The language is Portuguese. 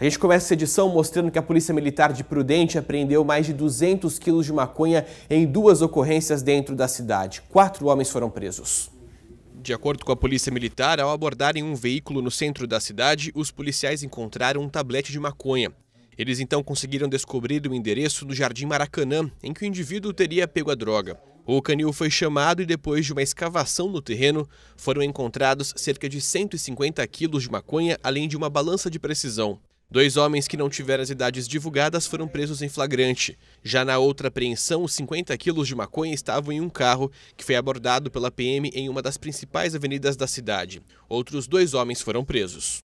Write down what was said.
A gente começa essa edição mostrando que a Polícia Militar de Prudente apreendeu mais de 200 quilos de maconha em duas ocorrências dentro da cidade. Quatro homens foram presos. De acordo com a Polícia Militar, ao abordarem um veículo no centro da cidade, os policiais encontraram um tablete de maconha. Eles então conseguiram descobrir o endereço do Jardim Maracanã, em que o indivíduo teria pego a droga. O canil foi chamado e depois de uma escavação no terreno, foram encontrados cerca de 150 quilos de maconha, além de uma balança de precisão. Dois homens que não tiveram as idades divulgadas foram presos em flagrante. Já na outra apreensão, os 50 quilos de maconha estavam em um carro que foi abordado pela PM em uma das principais avenidas da cidade. Outros dois homens foram presos.